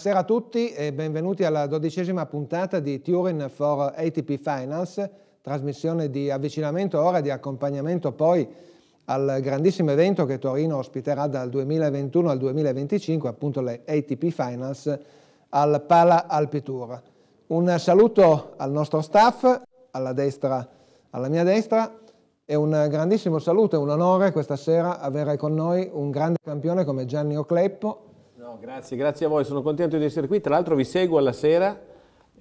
Buonasera a tutti e benvenuti alla dodicesima puntata di Turin for ATP Finals, trasmissione di avvicinamento ora e di accompagnamento poi al grandissimo evento che Torino ospiterà dal 2021 al 2025, appunto le ATP Finals, al Pala Alpitour. Un saluto al nostro staff, alla, destra, alla mia destra, e un grandissimo saluto e un onore questa sera avere con noi un grande campione come Gianni Ocleppo, No, grazie, grazie a voi, sono contento di essere qui, tra l'altro vi seguo alla sera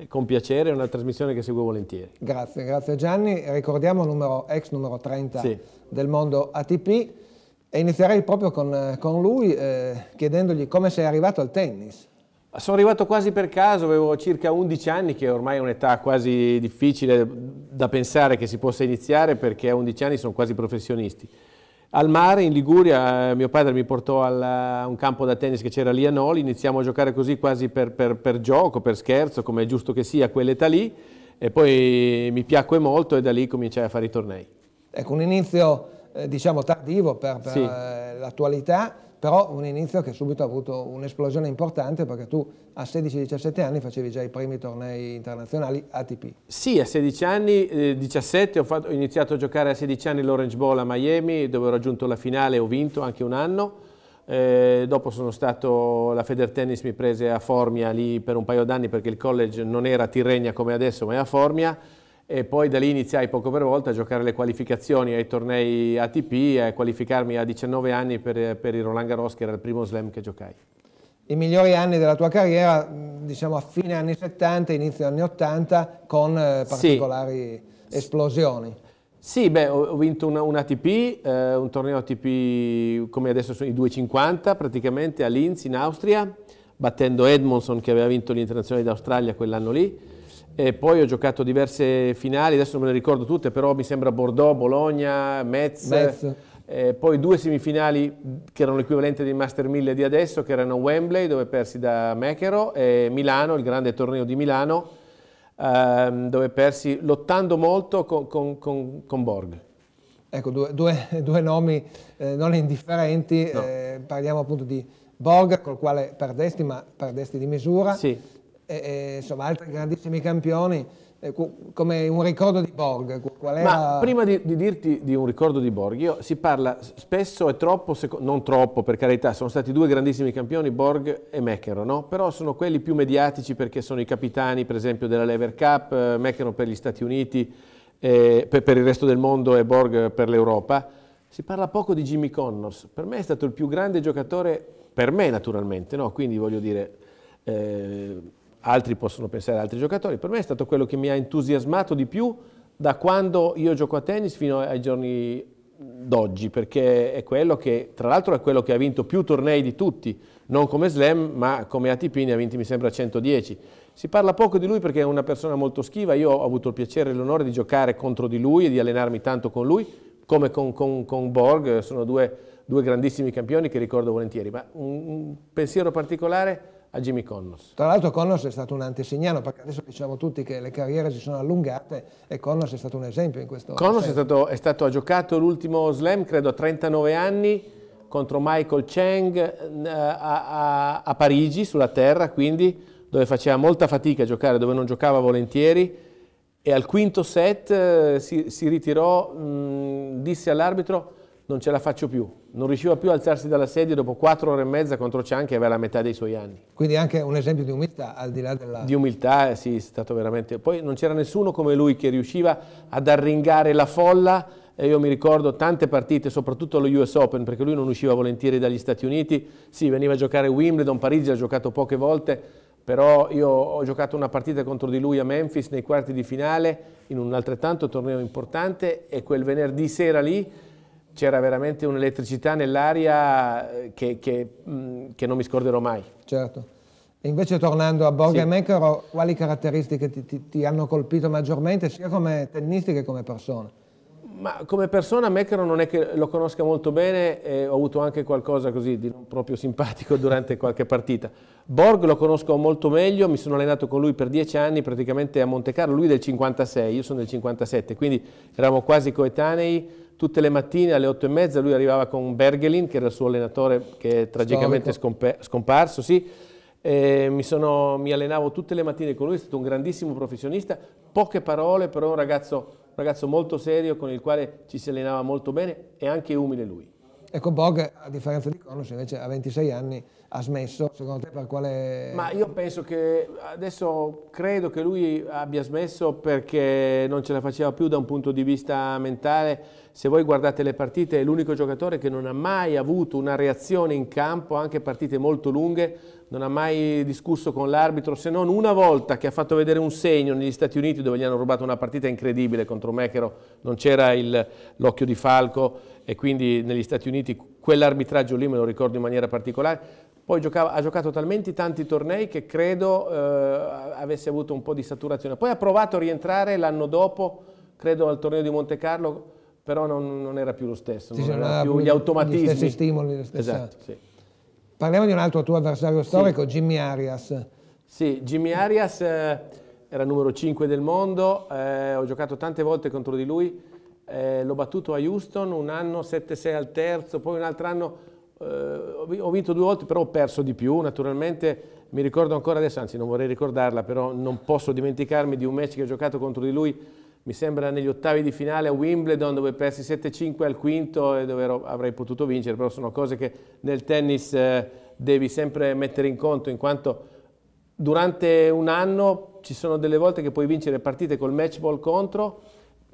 con piacere, è una trasmissione che seguo volentieri. Grazie, grazie Gianni, ricordiamo numero, ex numero 30 sì. del mondo ATP e inizierei proprio con, con lui eh, chiedendogli come sei arrivato al tennis. Ah, sono arrivato quasi per caso, avevo circa 11 anni, che ormai è un'età quasi difficile da pensare che si possa iniziare perché a 11 anni sono quasi professionisti. Al mare in Liguria eh, mio padre mi portò a eh, un campo da tennis che c'era lì a Noli, iniziamo a giocare così quasi per, per, per gioco, per scherzo, come è giusto che sia a quell'età lì e poi mi piacque molto e da lì cominciai a fare i tornei. Ecco, un inizio eh, diciamo tardivo per, per sì. l'attualità, però un inizio che subito ha avuto un'esplosione importante perché tu a 16-17 anni facevi già i primi tornei internazionali ATP. Sì, a 16 anni, eh, 17, ho, fatto, ho, iniziato a giocare a 16 anni l'Orange Bowl a Miami dove ho raggiunto la finale, e ho vinto anche un anno, eh, dopo sono stato, la Feder Tennis mi prese a Formia lì per un paio d'anni perché il college non era a Tirrenia come adesso ma è a Formia, e poi da lì iniziai poco per volta a giocare le qualificazioni ai tornei ATP e a qualificarmi a 19 anni per, per, il Roland Garros che era il primo slam che giocai. I migliori anni della tua carriera, diciamo a fine anni 70, inizio anni 80, con eh, particolari sì. esplosioni. Sì, beh, ho, vinto un, un ATP, eh, un torneo ATP come adesso sono i 250 praticamente a Linz in Austria, battendo Edmondson che aveva vinto l'Internazionale d'Australia quell'anno lì e poi ho giocato diverse finali, adesso non me le ricordo tutte, però mi sembra Bordeaux, Bologna, Metz. Metz. Eh, poi due semifinali che erano l'equivalente dei Master 1000 di adesso, che erano Wembley, dove persi da Mechero, e Milano, il grande torneo di Milano, ehm, dove persi lottando molto con, con, con, con Borg. Ecco, due, due, due nomi eh, non indifferenti, no. eh, parliamo appunto di Borg, col quale perdesti, ma perdesti di misura. Sì e, insomma altri grandissimi campioni, eh, come un ricordo di Borg. Qual era... Ma prima di, di, dirti di un ricordo di Borg, io, si parla spesso e troppo, non troppo per carità, sono stati due grandissimi campioni, Borg e McEnroe, no? però sono quelli più mediatici perché sono i capitani per esempio della Lever Cup, eh, McEnroe per gli Stati Uniti, eh, per, per il resto del mondo e Borg per l'Europa. Si parla poco di Jimmy Connors, per me è stato il più grande giocatore, per me naturalmente, no? quindi voglio dire... Eh, altri possono pensare ad altri giocatori, per me è stato quello che mi ha entusiasmato di più da quando io gioco a tennis fino ai giorni d'oggi, perché è quello che, tra l'altro è quello che ha vinto più tornei di tutti, non come slam, ma come ATP ne ha vinti mi sembra 110. Si parla poco di lui perché è una persona molto schiva, io ho avuto il piacere e l'onore di giocare contro di lui e di allenarmi tanto con lui, come con, con, con Borg, sono due, due grandissimi campioni che ricordo volentieri, ma un, un pensiero particolare a Jimmy Connors. Tra l'altro Connors è stato un antesignano, perché adesso diciamo tutti che le carriere si sono allungate e Connors è stato un esempio in questo Connors è stato, è stato, ha giocato l'ultimo slam, credo a 39 anni, contro Michael Chang eh, a, a, a Parigi, sulla terra, quindi dove faceva molta fatica a giocare, dove non giocava volentieri e al quinto set eh, si, si ritirò, mh, mm, disse all'arbitro non ce la faccio più, non riusciva più a alzarsi dalla sedia dopo quattro ore e mezza contro Cian che aveva la metà dei suoi anni. Quindi anche un esempio di umiltà al di là della... Di umiltà, eh, sì, è stato veramente... Poi non c'era nessuno come lui che riusciva ad arringare la folla e io mi ricordo tante partite, soprattutto allo US Open, perché lui non usciva volentieri dagli Stati Uniti, sì, veniva a giocare Wimbledon, Parigi, ha giocato poche volte, però io ho giocato una partita contro di lui a Memphis nei quarti di finale, in un altrettanto torneo importante, e quel venerdì sera lì c'era veramente un'elettricità nell'aria eh, che, che, mm, che, non mi scorderò mai. Certo. E invece tornando a Borg sì. e Meccaro, quali caratteristiche ti, ti, ti, hanno colpito maggiormente, sia come tennisti che come persona? Ma come persona Meccaro non è che lo conosca molto bene, eh, ho avuto anche qualcosa così di non proprio simpatico durante qualche partita. Borg lo conosco molto meglio, mi sono allenato con lui per dieci anni praticamente a Monte Carlo, lui del 56, io sono del 57, quindi eravamo quasi coetanei, tutte le mattine alle 8 e mezza lui arrivava con Bergelin, che era il suo allenatore che è tragicamente scomparso, scomparso sì. mi, sono, mi, allenavo tutte le mattine con lui, è stato un grandissimo professionista, poche parole, però un ragazzo, un ragazzo molto serio con il quale ci si allenava molto bene e anche umile lui. Ecco, Bog, a differenza di Conos, invece a 26 anni ha smesso, secondo te per quale... Ma io penso che adesso credo che lui abbia smesso perché non ce la faceva più da un punto di vista mentale. Se voi guardate le partite è l'unico giocatore che non ha mai avuto una reazione in campo, anche partite molto lunghe, non ha mai discusso con l'arbitro, se non una volta che ha fatto vedere un segno negli Stati Uniti dove gli hanno rubato una partita incredibile contro Mechero, non c'era l'occhio di Falco e quindi negli Stati Uniti quell'arbitraggio lì me lo ricordo in maniera particolare poi giocava, ha giocato talmente tanti tornei che credo eh, avesse avuto un po' di saturazione. Poi ha provato a rientrare l'anno dopo, credo al torneo di Monte Carlo, però non, non era più lo stesso, sì, non erano più gli automatismi. Gli stessi stimoli, le stesse. Esatto, sì. Parliamo di un altro tuo avversario storico, sì. Jimmy Arias. Sì, Jimmy Arias eh, era numero 5 del mondo, eh, ho giocato tante volte contro di lui, eh, l'ho battuto a Houston un anno 7-6 al terzo, poi un altro anno eh, ho vinto due volte, però ho perso di più. Naturalmente mi ricordo ancora adesso, anzi non vorrei ricordarla, però non posso dimenticarmi di un match che ho giocato contro di lui, mi sembra negli ottavi di finale a Wimbledon, dove persi 7-5 al quinto e dove ero, avrei potuto vincere, però sono cose che nel tennis eh, devi sempre mettere in conto, in quanto durante un anno ci sono delle volte che puoi vincere partite col match ball contro,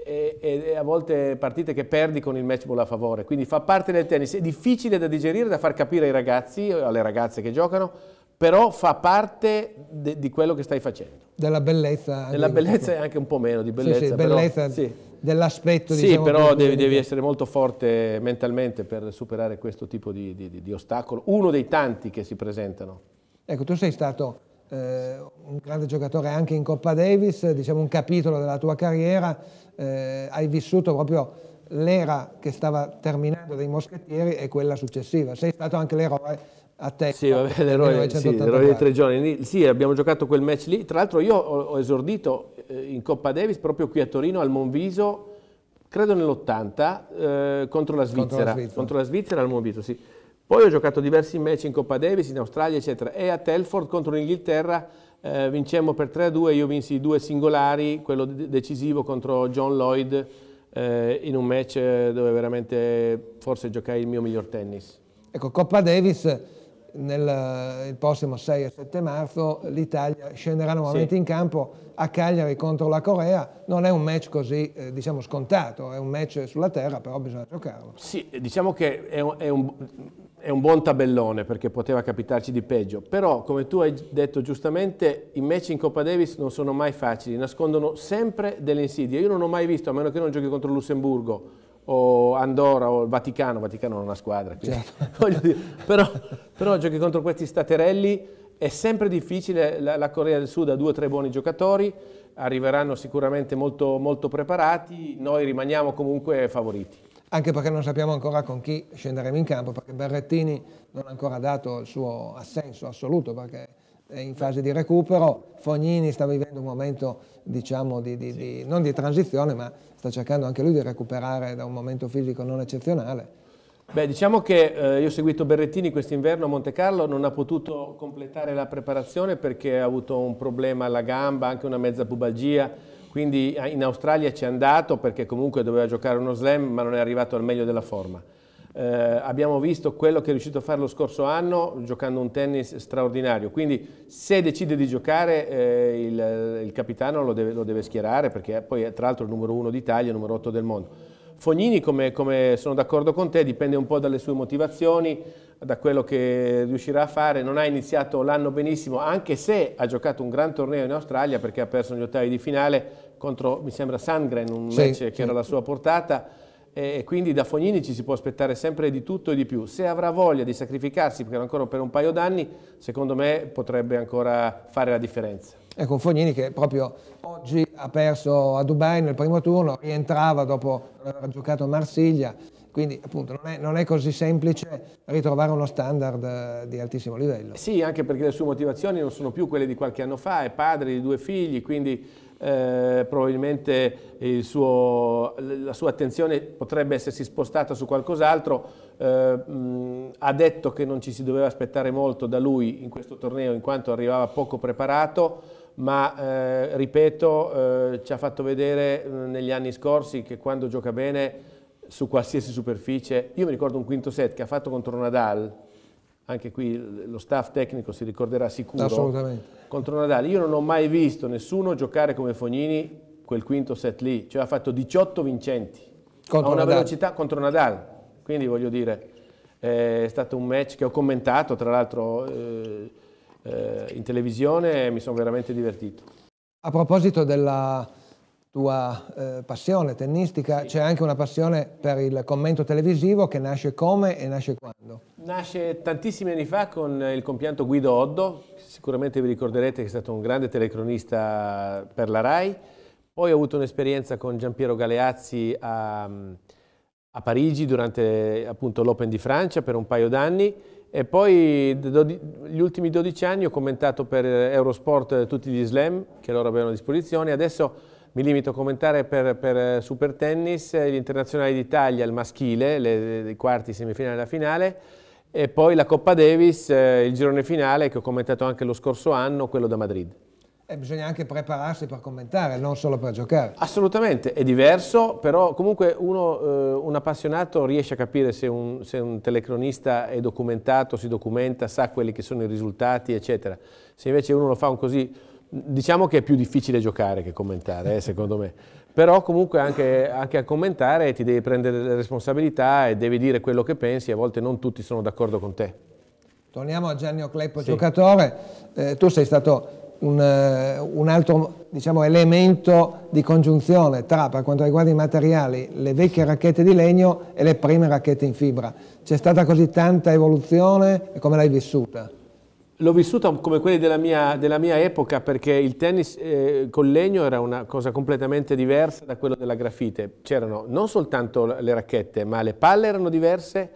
e, e, a volte partite che perdi con il match ball a favore, quindi fa parte del tennis, è difficile da digerire, da far capire ai ragazzi o alle ragazze che giocano, però fa parte de, di quello che stai facendo. Della bellezza. Della bellezza e anche un po' meno di bellezza. Sì, sì, bellezza sì. dell'aspetto. Sì, diciamo, però devi, devi, essere molto forte mentalmente per superare questo tipo di, di, di, ostacolo, uno dei tanti che si presentano. Ecco, tu sei stato eh, un grande giocatore anche in Coppa Davis, diciamo un capitolo della tua carriera eh, hai vissuto proprio l'era che stava terminando dei moschettieri e quella successiva. Sei stato anche l'eroe a te. Sì, l'eroe, sì, dei tre giorni. Sì, abbiamo giocato quel match lì. Tra l'altro io ho, ho esordito eh, in Coppa Davis proprio qui a Torino, al Monviso, credo nell'80, eh, contro, la Svizzera, contro la Svizzera. Contro la Svizzera al Monviso, sì. Poi ho giocato diversi match in Coppa Davis, in Australia, eccetera, e a Telford contro l'Inghilterra eh, vincemmo per 3-2, io vinsi due singolari, quello decisivo contro John Lloyd eh, in un match dove veramente forse giocai il mio miglior tennis. Ecco, Coppa Davis nel il prossimo 6 e 7 marzo l'Italia scenderà nuovamente sì. in campo a Cagliari contro la Corea. Non è un match così eh, diciamo scontato, è un match sulla terra, però bisogna giocarlo. Sì, diciamo che è un, è un, è un buon tabellone perché poteva capitarci di peggio, però come tu hai detto giustamente i match in Coppa Davis non sono mai facili, nascondono sempre delle insidie. Io non ho mai visto, a meno che non giochi contro Lussemburgo o Andorra o il Vaticano, Vaticano non ha squadra, quindi, certo. dire, però, però, giochi contro questi staterelli, è sempre difficile, la, la Corea del Sud ha due o tre buoni giocatori, arriveranno sicuramente molto, molto preparati, noi rimaniamo comunque favoriti anche perché non sappiamo ancora con chi scenderemo in campo, perché Berrettini non ha ancora dato il suo assenso assoluto, perché è in fase di recupero, Fognini sta vivendo un momento, diciamo, di, di, di, non di transizione, ma sta cercando anche lui di recuperare da un momento fisico non eccezionale. Beh, diciamo che eh, io ho seguito Berrettini quest'inverno a Monte Carlo, non ha potuto completare la preparazione perché ha avuto un problema alla gamba, anche una mezza pubalgia, quindi eh, in Australia ci è andato perché comunque doveva giocare uno slam ma non è arrivato al meglio della forma. Eh, abbiamo visto quello che è riuscito a fare lo scorso anno giocando un tennis straordinario, quindi se decide di giocare eh, il, il, capitano lo deve, lo deve schierare perché poi è tra l'altro il numero uno d'Italia, e il numero otto del mondo. Fognini, come, come sono d'accordo con te, dipende un po' dalle sue motivazioni, da quello che riuscirà a fare. Non ha iniziato l'anno benissimo, anche se ha giocato un gran torneo in Australia perché ha perso gli ottavi di finale contro, mi sembra, Sandgren, un sì, match sì. che era la sua portata. E quindi da Fognini ci si può aspettare sempre di tutto e di più. Se avrà voglia di sacrificarsi, perché ancora per un paio d'anni, secondo me potrebbe ancora fare la differenza. Ecco, Fognini che proprio oggi ha perso a Dubai nel primo turno, rientrava dopo aver giocato a Marsiglia, quindi appunto non è, non è, così semplice ritrovare uno standard eh, di altissimo livello. Sì, anche perché le sue motivazioni non sono più quelle di qualche anno fa, è padre di due figli, quindi eh, probabilmente suo, la sua attenzione potrebbe essersi spostata su qualcos'altro. Eh, ha detto che non ci si doveva aspettare molto da lui in questo torneo in quanto arrivava poco preparato ma eh, ripeto, eh, ci ha fatto vedere mm, negli anni scorsi che quando gioca bene su qualsiasi superficie, io mi ricordo un quinto set che ha fatto contro Nadal, anche qui lo staff tecnico si ricorderà sicuro, Assolutamente. contro Nadal, io non ho mai visto nessuno giocare come Fognini quel quinto set lì, cioè ha fatto 18 vincenti, contro a una Nadal. velocità contro Nadal, quindi voglio dire, eh, è stato un match che ho commentato, tra l'altro... Eh, eh, in televisione e mi sono veramente divertito. A proposito della tua eh, passione tennistica, sì. c'è anche una passione per il commento televisivo che nasce come e nasce quando? Nasce tantissimi anni fa con il compianto Guido Oddo, sicuramente vi ricorderete che è stato un grande telecronista per la RAI, poi ho avuto un'esperienza con Giampiero Galeazzi a, a Parigi durante l'Open di Francia per un paio d'anni, e poi gli ultimi 12 anni ho commentato per Eurosport tutti gli slam che loro avevano a disposizione, adesso mi limito a commentare per, per Super Tennis, gli internazionali d'Italia, il maschile, le, i quarti, semifinale e la finale, e poi la Coppa Davis, eh, il girone finale che ho commentato anche lo scorso anno, quello da Madrid. E eh, bisogna anche prepararsi per commentare, non solo per giocare. Assolutamente, è diverso, però comunque uno, eh, un appassionato riesce a capire se un, se un, telecronista è documentato, si documenta, sa quelli che sono i risultati, eccetera. Se invece uno lo fa un così, diciamo che è più difficile giocare che commentare, eh, secondo me. Però comunque anche, anche a commentare ti devi prendere le responsabilità e devi dire quello che pensi, a volte non tutti sono d'accordo con te. Torniamo a Gianni Ocleppo, sì. giocatore. Eh, tu sei stato un, eh, un altro diciamo, elemento di congiunzione tra, per quanto riguarda i materiali, le vecchie racchette di legno e le prime racchette in fibra. C'è stata così tanta evoluzione come l'hai vissuta? L'ho vissuta come quelli della mia, della mia, epoca perché il tennis eh, col legno era una cosa completamente diversa da quello della grafite. C'erano non soltanto le racchette, ma le palle erano diverse,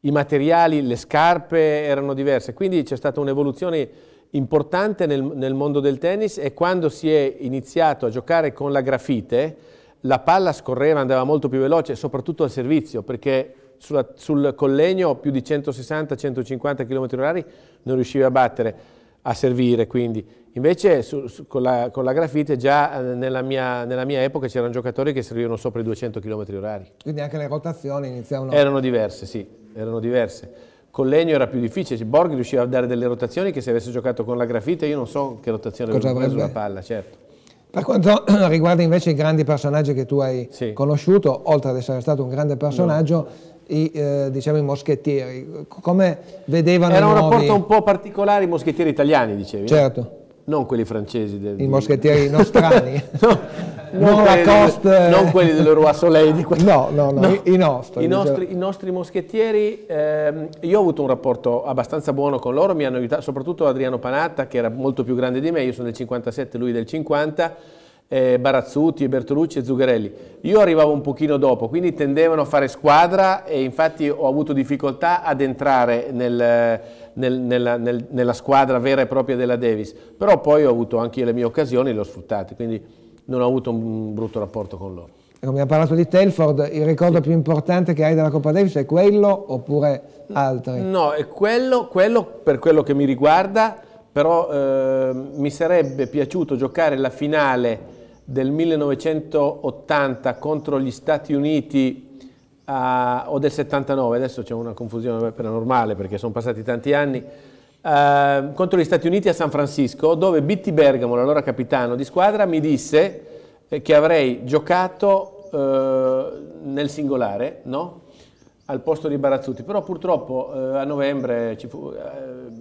i materiali, le scarpe erano diverse, quindi c'è stata un'evoluzione importante nel, nel, mondo del tennis è quando si è iniziato a giocare con la grafite, la palla scorreva, andava molto più veloce, soprattutto al servizio, perché sulla, sul collegno più di 160-150 km h non riusciva a battere, a servire quindi. Invece su, su, con, la, con, la, grafite già eh, nella mia, nella mia epoca c'erano giocatori che servivano sopra i 200 km h Quindi anche le rotazioni iniziavano... Erano diverse, sì, erano diverse. Con legno era più difficile, Borg riusciva a dare delle rotazioni che se avesse giocato con la grafite io non so che rotazione Cosa avrebbe preso la palla, certo. Per quanto riguarda invece i grandi personaggi che tu hai sì. conosciuto, oltre ad essere stato un grande personaggio, no. I, eh, diciamo, i, moschettieri, come vedevano Era un nuovi... rapporto un po' particolare i moschettieri italiani, dicevi? Certo non quelli francesi. Del, I moschettieri nostrani? no, non, eh. non, quelli Coste... non, quelli del Roi Soleil. Quel... No, no, no, no, I, i nostri. I nostri, i nostri moschettieri, ehm, io ho avuto un rapporto abbastanza buono con loro, mi hanno aiutato, soprattutto Adriano Panatta, che era molto più grande di me, io sono del 57, lui del 50, eh, Barazzuti, Bertolucci e Zugarelli. Io arrivavo un pochino dopo, quindi tendevano a fare squadra e infatti ho avuto difficoltà ad entrare nel nel, nella, nel, nella, squadra vera e propria della Davis, però poi ho avuto anche io le mie occasioni e le ho sfruttate, quindi non ho avuto un brutto rapporto con loro. Abbiamo parlato di Telford, il ricordo sì. più importante che hai della Coppa Davis è quello oppure altri? No, è quello, quello per quello che mi riguarda, però eh, mi sarebbe piaciuto giocare la finale del 1980 contro gli Stati Uniti uh, o del 79, adesso c'è una confusione per la normale perché sono passati tanti anni, uh, contro gli Stati Uniti a San Francisco, dove Bitti Bergamo, l'allora capitano di squadra, mi disse eh, che avrei giocato uh, nel singolare, no? al posto di Barazzuti, però purtroppo eh, a novembre fu,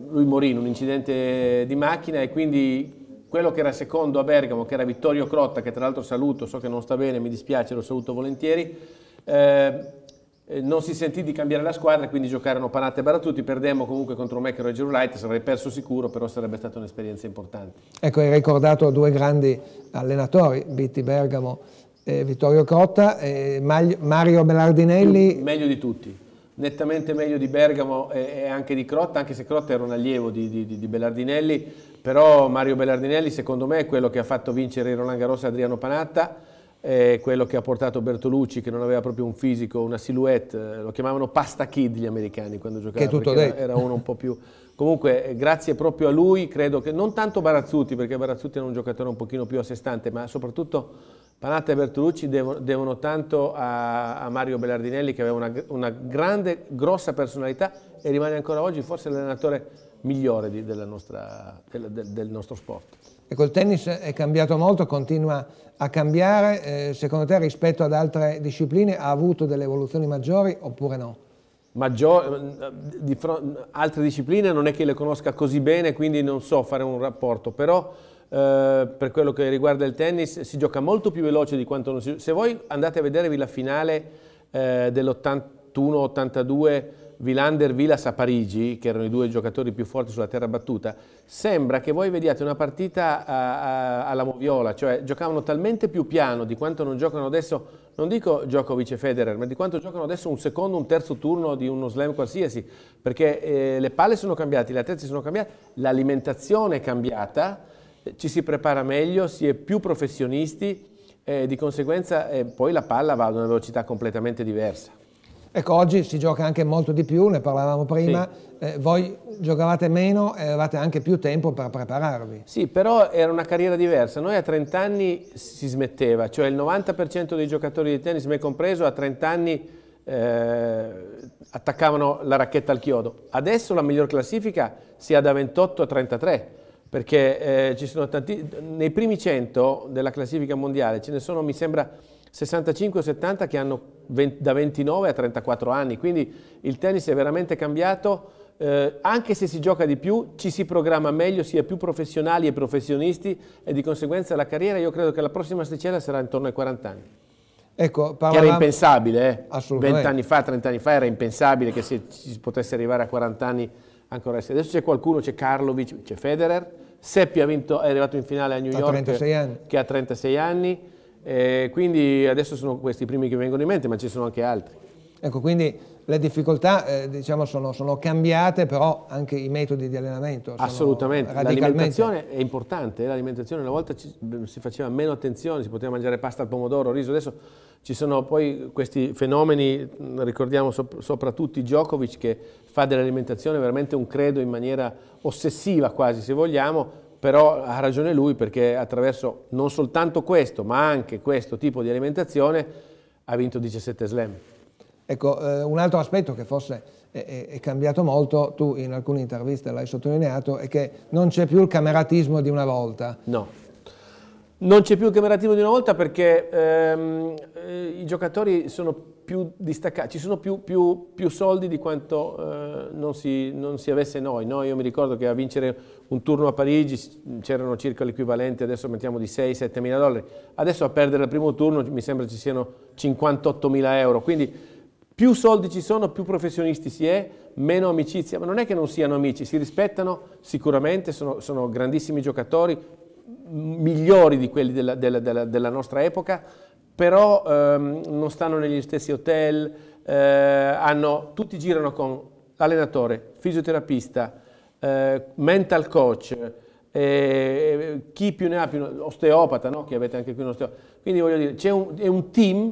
lui morì in un incidente di macchina e quindi quello che era secondo a Bergamo, che era Vittorio Crotta, che tra l'altro saluto, so che non sta bene, mi dispiace, lo saluto volentieri, eh, eh, non si sentì di cambiare la squadra, quindi giocarono Panatta e Barattuti, perdemmo comunque contro Mecchio e Gerulite, sarei perso sicuro, però sarebbe stata un'esperienza importante. Ecco, hai ricordato due grandi allenatori, Bitti Bergamo e Vittorio Crotta, e Mario Belardinelli... Meglio di tutti, nettamente meglio di Bergamo e anche di Crotta, anche se Crotta era un allievo di, di, di Belardinelli, però Mario Bellardinelli secondo me è quello che ha fatto vincere Roland Garros e Adriano Panatta, eh, quello che ha portato Bertolucci, che non aveva proprio un fisico, una silhouette, eh, lo chiamavano pasta kid gli americani quando giocava, che tutto era, era uno un po' più... Comunque, eh, grazie proprio a lui, credo che non tanto Barazzuti, perché Barazzuti era un giocatore un pochino più a sé stante, ma soprattutto Panatta e Bertolucci devono, devono tanto a, a, Mario Bellardinelli, che aveva una, una, grande, grossa personalità e rimane ancora oggi forse l'allenatore migliore di, nostra, del, del, del nostro sport. Ecco, il tennis è cambiato molto, continua a cambiare, eh, secondo te rispetto ad altre discipline ha avuto delle evoluzioni maggiori oppure no? Maggior, eh, di altre discipline non è che le conosca così bene, quindi non so fare un rapporto, però eh, per quello che riguarda il tennis si gioca molto più veloce di quanto non si gioca. Se voi andate a vedervi la finale eh, dell'81-82 Vilander Vilas a Parigi, che erano i due giocatori più forti sulla terra battuta, sembra che voi vediate una partita a, eh, a, eh, alla moviola, cioè giocavano talmente più piano di quanto non giocano adesso, non dico Djokovic e Federer, ma di quanto giocano adesso un secondo, un terzo turno di uno slam qualsiasi, perché eh, le palle sono cambiate, le attrezzi sono cambiate, l'alimentazione è cambiata, ci si prepara meglio, si è più professionisti, eh, di conseguenza eh, poi la palla va ad una velocità completamente diversa. Ecco, oggi si gioca anche molto di più, ne parlavamo prima, sì. eh, voi giocavate meno e avevate anche più tempo per prepararvi. Sì, però era una carriera diversa, noi a 30 anni si smetteva, cioè il 90% dei giocatori di tennis, me compreso, a 30 anni eh, attaccavano la racchetta al chiodo. Adesso la miglior classifica si ha da 28 a 33, perché eh, ci sono tanti, nei primi 100 della classifica mondiale ce ne sono, mi sembra, 65-70 che hanno 20, da 29 a 34 anni, quindi il tennis è veramente cambiato, eh, anche se si gioca di più, ci si programma meglio, si è più professionali e professionisti e di conseguenza la carriera, io credo che la prossima sticella sarà intorno ai 40 anni. Ecco, che era impensabile, eh? 20 anni fa, 30 anni fa era impensabile che si, si potesse arrivare a 40 anni ancora adesso. c'è qualcuno, c'è Karlovic, c'è Federer, Seppi vinto, è arrivato in finale a New York che ha 36 anni, e quindi adesso sono questi i primi che vengono in mente, ma ci sono anche altri. Ecco, quindi le difficoltà eh, diciamo sono, sono, cambiate, però anche i metodi di allenamento. sono Assolutamente, l'alimentazione è importante, eh. l'alimentazione una volta ci, mm, si faceva meno attenzione, si poteva mangiare pasta al pomodoro, riso, adesso ci sono poi questi fenomeni, mm, ricordiamo sop soprattutto Djokovic che fa dell'alimentazione veramente un credo in maniera ossessiva quasi se vogliamo, però ha ragione lui perché attraverso non soltanto questo, ma anche questo tipo di alimentazione ha vinto 17 slam. Ecco, eh, un altro aspetto che forse è, è, cambiato molto, tu in alcune interviste l'hai sottolineato, è che non c'è più il cameratismo di una volta. No, non c'è più il cameratismo di una volta perché ehm, eh, i giocatori sono più distaccati, ci sono più, più, più soldi di quanto eh, non, si, non, si, avesse noi. No? Io mi ricordo che a vincere un turno a Parigi c'erano circa l'equivalente, adesso mettiamo di 6-7 mila dollari, adesso a perdere il primo turno mi sembra ci siano 58 mila euro, quindi più soldi ci sono, più professionisti si è, meno amicizia, ma non è che non siano amici, si rispettano sicuramente, sono, sono grandissimi giocatori, migliori di quelli della, della, della, della nostra epoca, però ehm, non stanno negli stessi hotel, eh, hanno, tutti girano con allenatore, fisioterapista, eh, mental coach, eh, eh, chi più ne ha più, osteopata, no? che avete anche qui un osteopata. Quindi voglio dire, un, è un team,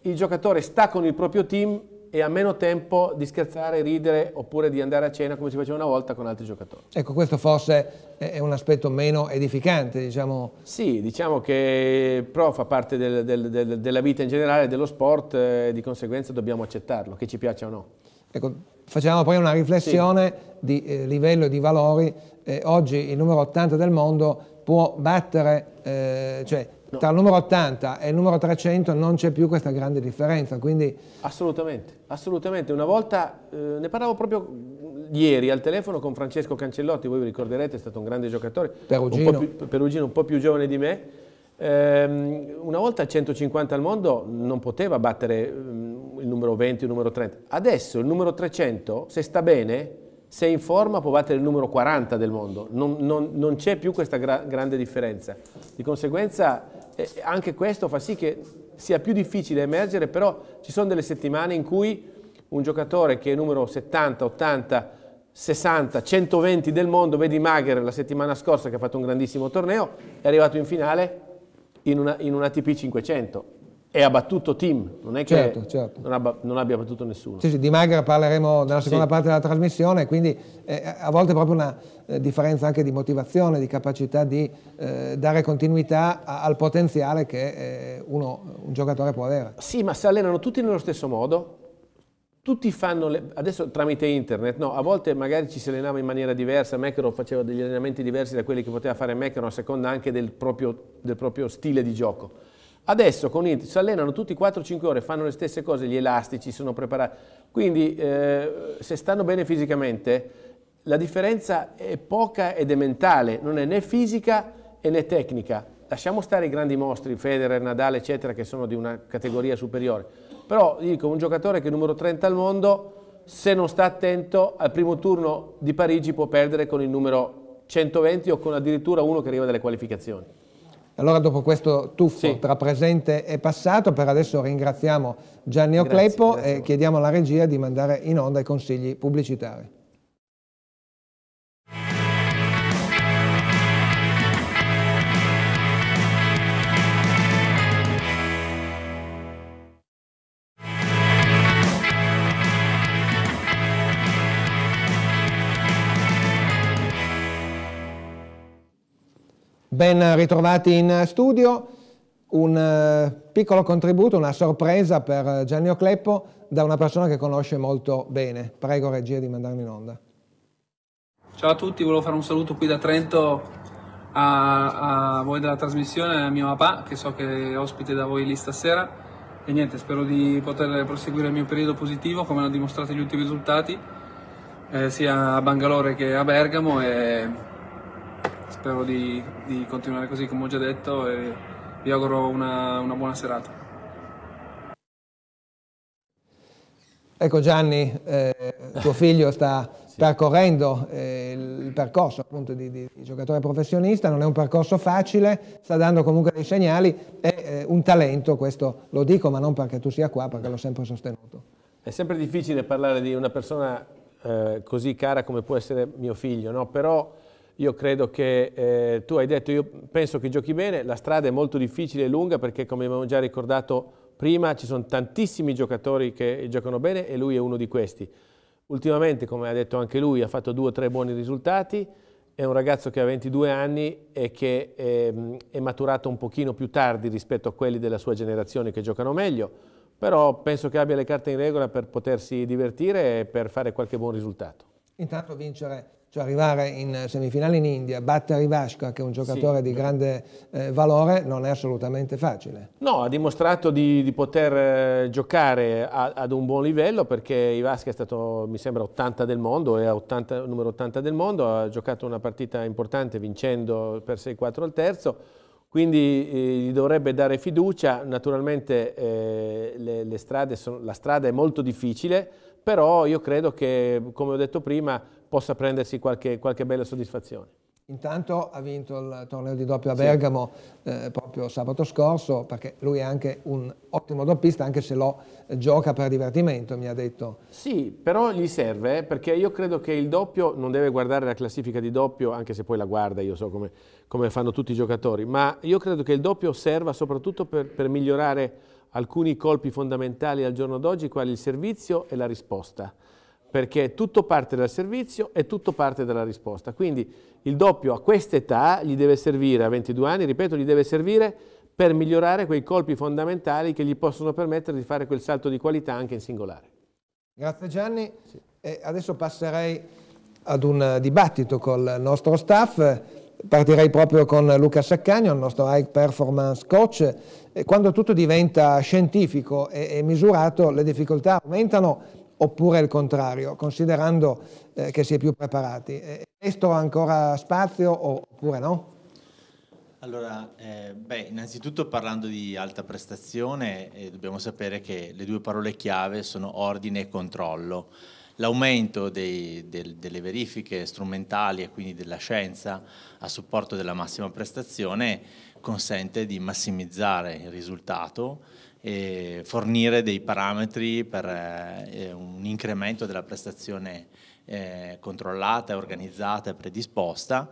il giocatore sta con il proprio team e ha meno tempo di scherzare, ridere oppure di andare a cena come si faceva una volta con altri giocatori. Ecco, questo forse è un aspetto meno edificante, diciamo. Sì, diciamo che però fa parte del, del, del, della vita in generale, dello sport, e di conseguenza dobbiamo accettarlo, che ci piaccia o no. Ecco, facciamo poi una riflessione sì. di eh, livello e di valori. Eh, oggi il numero 80 del mondo può battere, eh, cioè tra il numero 80 e il numero 300 non c'è più questa grande differenza, quindi... Assolutamente, assolutamente. Una volta, eh, ne parlavo proprio ieri al telefono con Francesco Cancellotti, voi vi ricorderete, è stato un grande giocatore. Perugino. Un più, Perugino, un po' più giovane di me. Eh, una volta 150 al mondo non poteva battere eh, il numero 20, o il numero 30. Adesso il numero 300, se sta bene, se in forma può battere il numero 40 del mondo, non, non, non c'è più questa gra grande differenza. Di conseguenza eh, anche questo fa sì che sia più difficile emergere, però ci sono delle settimane in cui un giocatore che è numero 70, 80, 60, 120 del mondo, vedi Magher la settimana scorsa che ha fatto un grandissimo torneo, è arrivato in finale in una, in una TP 500 è abbattuto Tim, non è che certo, certo. Non, abba- non, abbia abbattuto nessuno. Sì, sì, di Magra parleremo nella seconda sì. parte della trasmissione, quindi eh, a volte è proprio una eh, differenza anche di motivazione, di capacità di eh, dare continuità a- al potenziale che eh, uno, un giocatore può avere. Sì, ma si allenano tutti nello stesso modo, tutti fanno, le, adesso tramite internet, no, a volte magari ci si allenava in maniera diversa, Mekero faceva degli allenamenti diversi da quelli che poteva fare Mekero a seconda anche del proprio, del proprio stile di gioco Adesso con Int si allenano tutti 4-5 ore, fanno le stesse cose, gli elastici sono preparati. Quindi eh, se stanno bene fisicamente, la differenza è poca ed è mentale, non è né fisica né tecnica. Lasciamo stare i grandi mostri, Federer, Nadal, eccetera, che sono di una categoria superiore. Però dico, un giocatore che è numero 30 al mondo, se non sta attento, al primo turno di Parigi può perdere con il numero 120 o con addirittura uno che arriva dalle qualificazioni. Allora dopo questo tuffo sì. tra presente e passato, per adesso ringraziamo Gianni Ocleppo e chiediamo alla regia di mandare in onda i consigli pubblicitari. Ben ritrovati in studio, un eh, piccolo contributo, una sorpresa per Giannio Cleppo da una persona che conosce molto bene. Prego regia di mandarmi in onda. Ciao a tutti, volevo fare un saluto qui da Trento a, a voi della trasmissione, a mio papà che so che è ospite da voi lì stasera e niente, spero di poter proseguire il mio periodo positivo come hanno dimostrato gli ultimi risultati eh, sia a Bangalore che a Bergamo e spero di, di continuare così come ho già detto e vi auguro una, una buona serata. Ecco Gianni, eh, tuo figlio sta percorrendo eh, il percorso appunto di, di, giocatore professionista, non è un percorso facile, sta dando comunque dei segnali, è eh, un talento, questo lo dico ma non perché tu sia qua, perché l'ho sempre sostenuto. È sempre difficile parlare di una persona eh, così cara come può essere mio figlio, no? però io credo che eh, tu hai detto, io penso che giochi bene, la strada è molto difficile e lunga perché come abbiamo già ricordato prima ci sono tantissimi giocatori che giocano bene e lui è uno di questi. Ultimamente, come ha detto anche lui, ha fatto due o tre buoni risultati, è un ragazzo che ha 22 anni e che è, ehm, è maturato un pochino più tardi rispetto a quelli della sua generazione che giocano meglio, però penso che abbia le carte in regola per potersi divertire e per fare qualche buon risultato. Intanto vincere cioè arrivare in semifinale in India, battere Ivashka che è un giocatore sì. di grande eh, valore, non è assolutamente facile. No, ha dimostrato di, di poter eh, giocare a, ad un buon livello perché Ivashka è stato, mi sembra, 80 del mondo, è 80, numero 80 del mondo, ha giocato una partita importante vincendo per 6-4 al terzo quindi eh, gli dovrebbe dare fiducia, naturalmente eh, le, le sono, la strada è molto difficile, però io credo che, come ho detto prima, possa prendersi qualche, qualche bella soddisfazione. Intanto ha vinto il torneo di doppio a Bergamo sì. eh, proprio sabato scorso perché lui è anche un ottimo doppista anche se lo gioca per divertimento mi ha detto. Sì però gli serve perché io credo che il doppio non deve guardare la classifica di doppio anche se poi la guarda io so come, come fanno tutti i giocatori ma io credo che il doppio serva soprattutto per, per migliorare alcuni colpi fondamentali al giorno d'oggi quali il servizio e la risposta perché tutto parte dal servizio e tutto parte dalla risposta. Quindi il doppio a quest'età gli deve servire, a 22 anni, ripeto, gli deve servire per migliorare quei colpi fondamentali che gli possono permettere di fare quel salto di qualità anche in singolare. Grazie Gianni. Sì. adesso passerei ad un eh, dibattito col nostro staff. Partirei proprio con Luca Saccagno, il nostro high performance coach. Quando tutto diventa scientifico e misurato, le difficoltà aumentano oppure il contrario, considerando eh, che si è più preparati. Questo ha ancora spazio oppure no? Allora, eh, beh, innanzitutto parlando di alta prestazione, eh, dobbiamo sapere che le due parole chiave sono ordine e controllo. L'aumento del, delle verifiche strumentali e quindi della scienza a supporto della massima prestazione consente di massimizzare il risultato e fornire dei parametri per eh, eh, un incremento della prestazione eh, controllata, organizzata e predisposta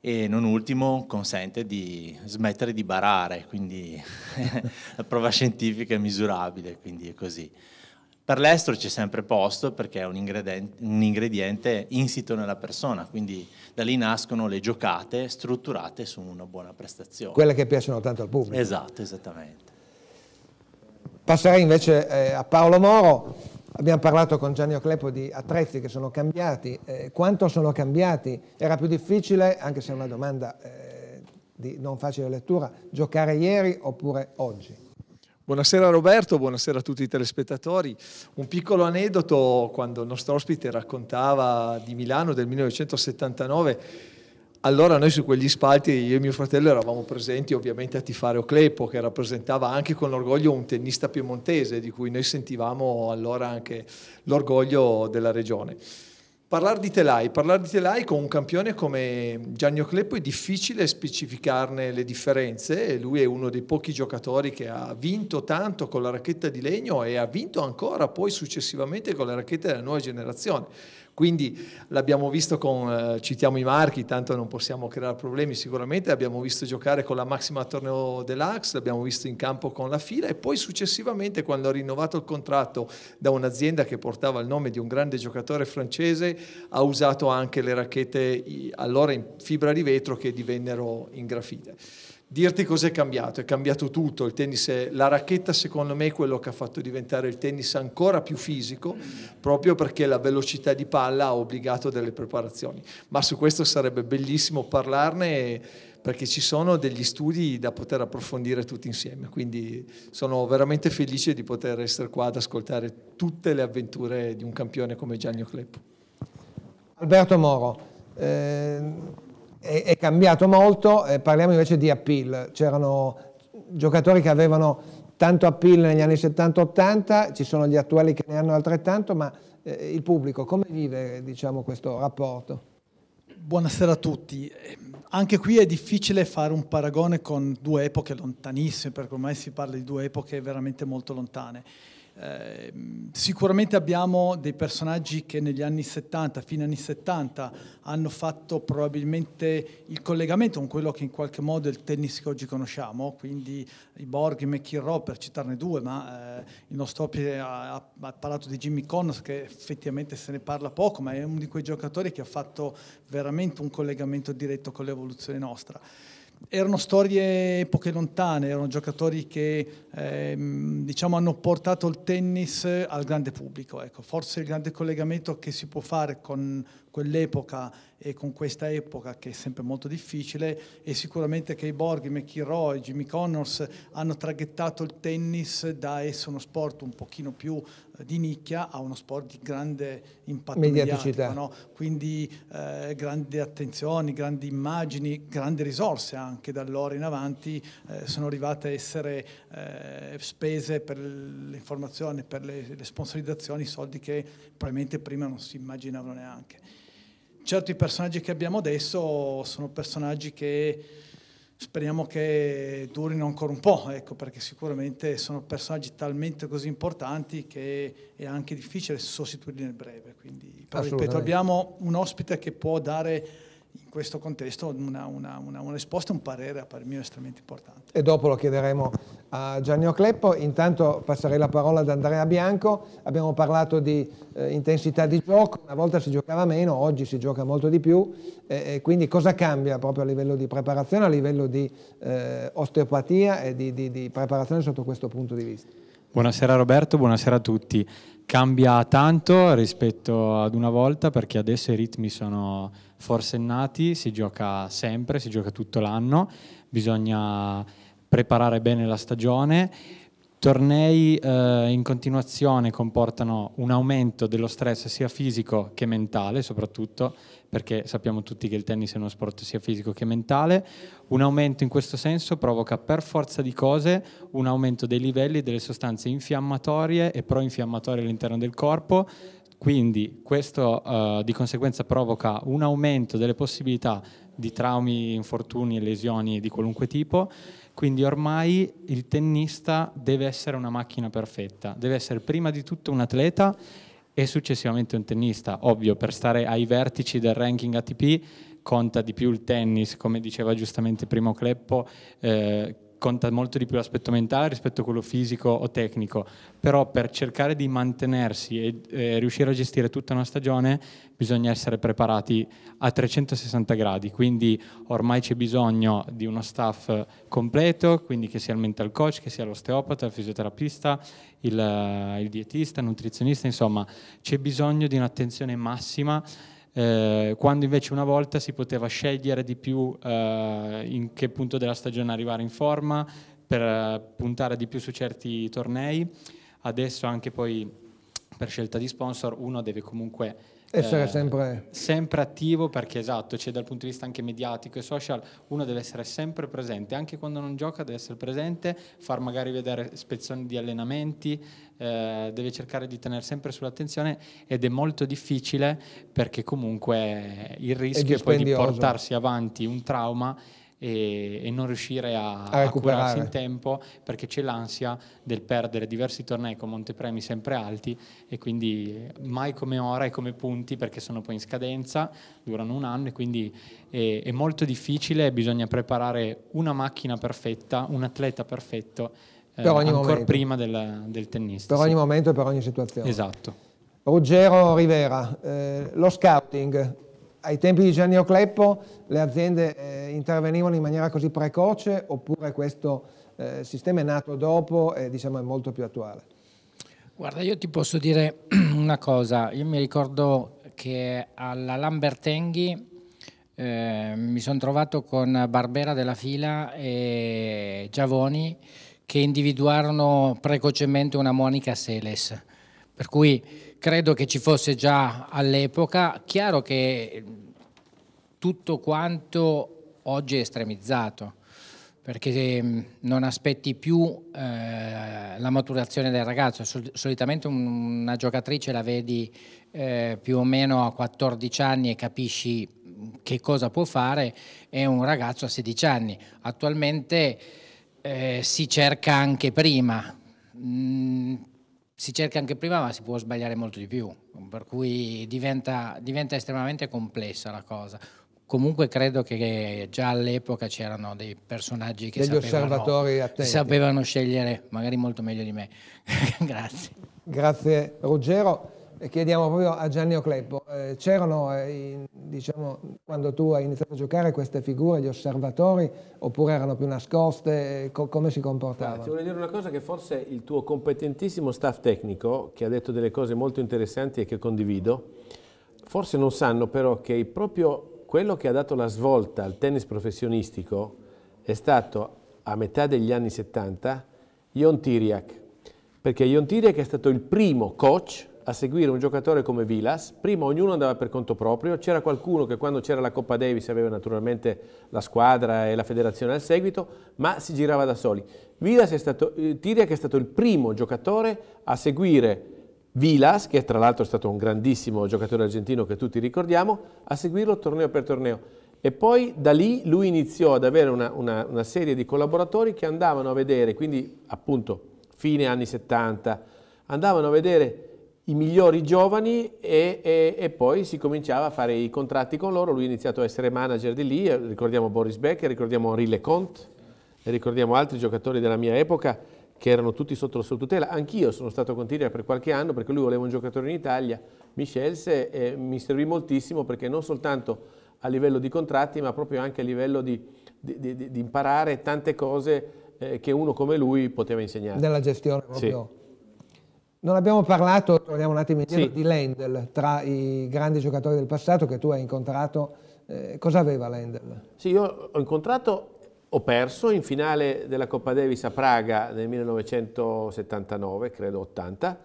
e non ultimo consente di smettere di barare, quindi la prova scientifica è misurabile, quindi è così. Per l'estro c'è sempre posto perché è un ingrediente, un ingrediente insito nella persona, quindi da lì nascono le giocate strutturate su una buona prestazione. Quelle che piacciono tanto al pubblico. Esatto, esattamente. Passerei invece eh, a Paolo Moro. Abbiamo parlato con Giannio Clepo di attrezzi che sono cambiati. Eh, quanto sono cambiati? Era più difficile, anche se è una domanda eh, di non facile lettura, giocare ieri oppure oggi? Buonasera Roberto, buonasera a tutti i telespettatori. Un piccolo aneddoto quando il nostro ospite raccontava di Milano del 1979 allora noi su quegli spalti io e mio fratello eravamo presenti ovviamente a tifare Oclepo che rappresentava anche con orgoglio un tennista piemontese di cui noi sentivamo allora anche l'orgoglio della regione. Parlare di telai, parlare di telai con un campione come Gianni Oclepo è difficile specificarne le differenze, lui è uno dei pochi giocatori che ha vinto tanto con la racchetta di legno e ha vinto ancora poi successivamente con la racchetta della nuova generazione quindi l'abbiamo visto con, eh, citiamo i marchi, tanto non possiamo creare problemi sicuramente, l'abbiamo visto giocare con la Maxima Torneo dell'Ax, l'abbiamo visto in campo con la fila e poi successivamente quando ha rinnovato il contratto da un'azienda che portava il nome di un grande giocatore francese, ha usato anche le racchette allora in fibra di vetro che divennero in grafite dirti cos'è cambiato, è cambiato tutto, il tennis è, la racchetta secondo me è quello che ha fatto diventare il tennis ancora più fisico, proprio perché la velocità di palla ha obbligato delle preparazioni, ma su questo sarebbe bellissimo parlarne perché ci sono degli studi da poter approfondire tutti insieme, quindi sono veramente felice di poter essere qua ad ascoltare tutte le avventure di un campione come Gianni Cleppo. Alberto Moro, eh è, è cambiato molto, eh, parliamo invece di appeal, c'erano giocatori che avevano tanto appeal negli anni 70-80, ci sono gli attuali che ne hanno altrettanto, ma eh, il pubblico come vive diciamo, questo rapporto? Buonasera a tutti. Anche qui è difficile fare un paragone con due epoche lontanissime, perché ormai si parla di due epoche veramente molto lontane. Ehm, sicuramente abbiamo dei personaggi che negli anni 70, fine anni 70, hanno fatto probabilmente il collegamento con quello che in qualche modo è il tennis che oggi conosciamo, quindi i Borghi, McInroe per citarne due, ma eh, il nostro ospite ha, ha, parlato di Jimmy Connors che effettivamente se ne parla poco, ma è uno di quei giocatori che ha fatto veramente un collegamento diretto con l'evoluzione nostra erano storie epoche lontane, erano giocatori che ehm, diciamo, hanno portato il tennis al grande pubblico. Ecco, forse il grande collegamento che si può fare con quell'epoca e con questa epoca che è sempre molto difficile e sicuramente che i Borghi, McInroe Jimmy Connors hanno traghettato il tennis da essere uno sport un pochino più eh, di nicchia a uno sport di grande impatto mediatico, no? quindi eh, grandi attenzioni, grandi immagini, grandi risorse anche da allora in avanti eh, sono arrivate a essere eh, spese per l'informazione, per le, le sponsorizzazioni, soldi che probabilmente prima non si immaginavano neanche certo i personaggi che abbiamo adesso sono personaggi che speriamo che durino ancora un po', ecco, perché sicuramente sono personaggi talmente così importanti che è anche difficile sostituirli nel breve. Quindi, però ripeto, abbiamo un ospite che può dare in questo contesto una, una, una, una risposta e un parere a parer mio estremamente importante. E dopo lo chiederemo a Gianni Ocleppo, intanto passerei la parola ad Andrea Bianco, abbiamo parlato di eh, intensità di gioco, una volta si giocava meno, oggi si gioca molto di più, eh, quindi cosa cambia proprio a livello di preparazione, a livello di eh, osteopatia e di, di, di preparazione sotto questo punto di vista? Buonasera Roberto, buonasera a tutti cambia tanto rispetto ad una volta perché adesso i ritmi sono forsennati, si gioca sempre, si gioca tutto l'anno, bisogna preparare bene la stagione. Tornei eh, in continuazione comportano un aumento dello stress sia fisico che mentale, soprattutto perché sappiamo tutti che il tennis è uno sport sia fisico che mentale, un aumento in questo senso provoca per forza di cose un aumento dei livelli delle sostanze infiammatorie e pro-infiammatorie all'interno del corpo, quindi questo uh, di conseguenza provoca un aumento delle possibilità di traumi, infortuni e lesioni di qualunque tipo, quindi ormai il tennista deve essere una macchina perfetta, deve essere prima di tutto un atleta e successivamente un tennista. Ovvio, per stare ai vertici del ranking ATP conta di più il tennis, come diceva giustamente Primo Cleppo, eh, conta molto di più l'aspetto mentale rispetto a quello fisico o tecnico, però per cercare di mantenersi e eh, riuscire a gestire tutta una stagione bisogna essere preparati a 360 gradi, quindi ormai c'è bisogno di uno staff completo, quindi che sia il mental coach, che sia l'osteopata, il fisioterapista, il, eh, il dietista, il nutrizionista, insomma c'è bisogno di un'attenzione massima eh, quando invece una volta si poteva scegliere di più eh, in che punto della stagione arrivare in forma, per eh, puntare di più su certi tornei. Adesso anche poi per scelta di sponsor uno deve comunque essere eh, sempre... sempre... attivo perché esatto, cioè dal punto di vista anche mediatico e social, uno deve essere sempre presente, anche quando non gioca deve essere presente, far magari vedere spezzoni di allenamenti, eh, deve cercare di tenere sempre sull'attenzione ed è molto difficile perché comunque il rischio è poi di portarsi avanti un trauma e, e non riuscire a, a, a curarsi in tempo perché c'è l'ansia del perdere diversi tornei con montepremi sempre alti e quindi mai come ora e come punti perché sono poi in scadenza, durano un anno e quindi è, è molto difficile, bisogna preparare una macchina perfetta, un atleta perfetto eh, ancora momento. prima del, del, tennista. Per sì. ogni momento e per ogni situazione. Esatto. Ruggero Rivera, eh, lo scouting ai tempi di Gianni Ocleppo le aziende eh, intervenivano in maniera così precoce oppure questo eh, sistema è nato dopo e diciamo è molto più attuale? Guarda, io ti posso dire una cosa, io mi ricordo che alla Lambertenghi eh, mi sono trovato con Barbera della Fila e Giavoni che individuarono precocemente una Monica Seles, per cui credo che ci fosse già all'epoca, chiaro che tutto quanto oggi è estremizzato perché ehm, non aspetti più eh, la maturazione del ragazzo, solitamente una giocatrice la vedi eh, più o meno a 14 anni e capisci che cosa può fare è un ragazzo a 16 anni. Attualmente eh, si cerca anche prima. Mm, si cerca anche prima, ma si può sbagliare molto di più, per cui diventa, diventa estremamente complessa la cosa. Comunque credo che già all'epoca c'erano dei personaggi che Degli sapevano, sapevano scegliere, magari molto meglio di me. Grazie. Grazie Ruggero chiediamo proprio a Giannio Cleppo, eh, c'erano eh, diciamo, quando tu hai iniziato a giocare queste figure, gli osservatori, oppure erano più nascoste, eh, co come si comportavano? Guarda, ti voglio dire una cosa che forse il tuo competentissimo staff tecnico, che ha detto delle cose molto interessanti e che condivido, forse non sanno però che proprio quello che ha dato la svolta al tennis professionistico è stato a metà degli anni 70 Ion Tiriac, perché Ion Tiriac è stato il primo coach a seguire un giocatore come Vilas, prima ognuno andava per conto proprio, c'era qualcuno che quando c'era la Coppa Davis aveva naturalmente la squadra e la federazione al seguito, ma si girava da soli. Vilas è stato, eh, Tiriac è stato il primo giocatore a seguire Vilas, che tra l'altro è stato un grandissimo giocatore argentino che tutti ricordiamo, a seguirlo torneo per torneo. E poi da lì lui iniziò ad avere una, una, una serie di collaboratori che andavano a vedere, quindi appunto fine anni 70, andavano a vedere i migliori giovani e, e, e, poi si cominciava a fare i contratti con loro, lui ha iniziato a essere manager di lì, eh, ricordiamo Boris Becker, ricordiamo Henri Leconte, ricordiamo altri giocatori della mia epoca che erano tutti sotto la sua tutela, anch'io sono stato con Tiria per qualche anno perché lui voleva un giocatore in Italia, mi scelse e mi servì moltissimo perché non soltanto a livello di contratti ma proprio anche a livello di, di, di, di imparare tante cose eh, che uno come lui poteva insegnare. Nella gestione proprio. Sì. Non abbiamo parlato, torniamo un attimo indietro, sì. di Lendl, tra i grandi giocatori del passato che tu hai incontrato. Eh, cosa aveva Lendl? Sì, io ho incontrato, ho perso in finale della Coppa Davis a Praga nel 1979, credo 80,